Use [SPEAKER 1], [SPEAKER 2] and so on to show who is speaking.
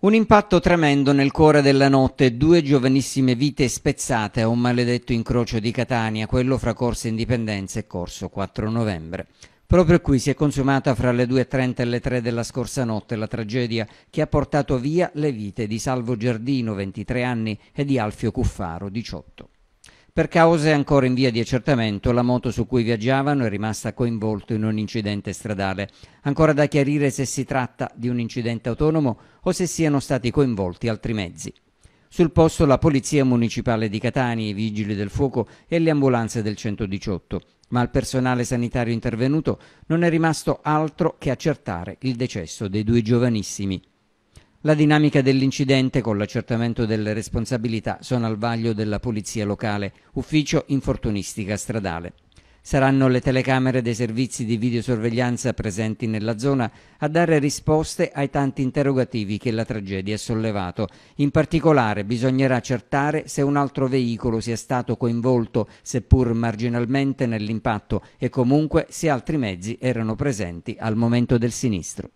[SPEAKER 1] Un impatto tremendo nel cuore della notte, due giovanissime vite spezzate a un maledetto incrocio di Catania, quello fra Corsa Indipendenza e Corso 4 novembre. Proprio qui si è consumata fra le 2.30 e le 3 della scorsa notte la tragedia che ha portato via le vite di Salvo Giardino, 23 anni, e di Alfio Cuffaro, 18. Per cause ancora in via di accertamento, la moto su cui viaggiavano è rimasta coinvolta in un incidente stradale. Ancora da chiarire se si tratta di un incidente autonomo o se siano stati coinvolti altri mezzi. Sul posto la Polizia Municipale di Catania, i Vigili del Fuoco e le ambulanze del 118, ma al personale sanitario intervenuto non è rimasto altro che accertare il decesso dei due giovanissimi. La dinamica dell'incidente con l'accertamento delle responsabilità sono al vaglio della Polizia Locale, Ufficio Infortunistica Stradale. Saranno le telecamere dei servizi di videosorveglianza presenti nella zona a dare risposte ai tanti interrogativi che la tragedia ha sollevato. In particolare bisognerà accertare se un altro veicolo sia stato coinvolto, seppur marginalmente, nell'impatto e comunque se altri mezzi erano presenti al momento del sinistro.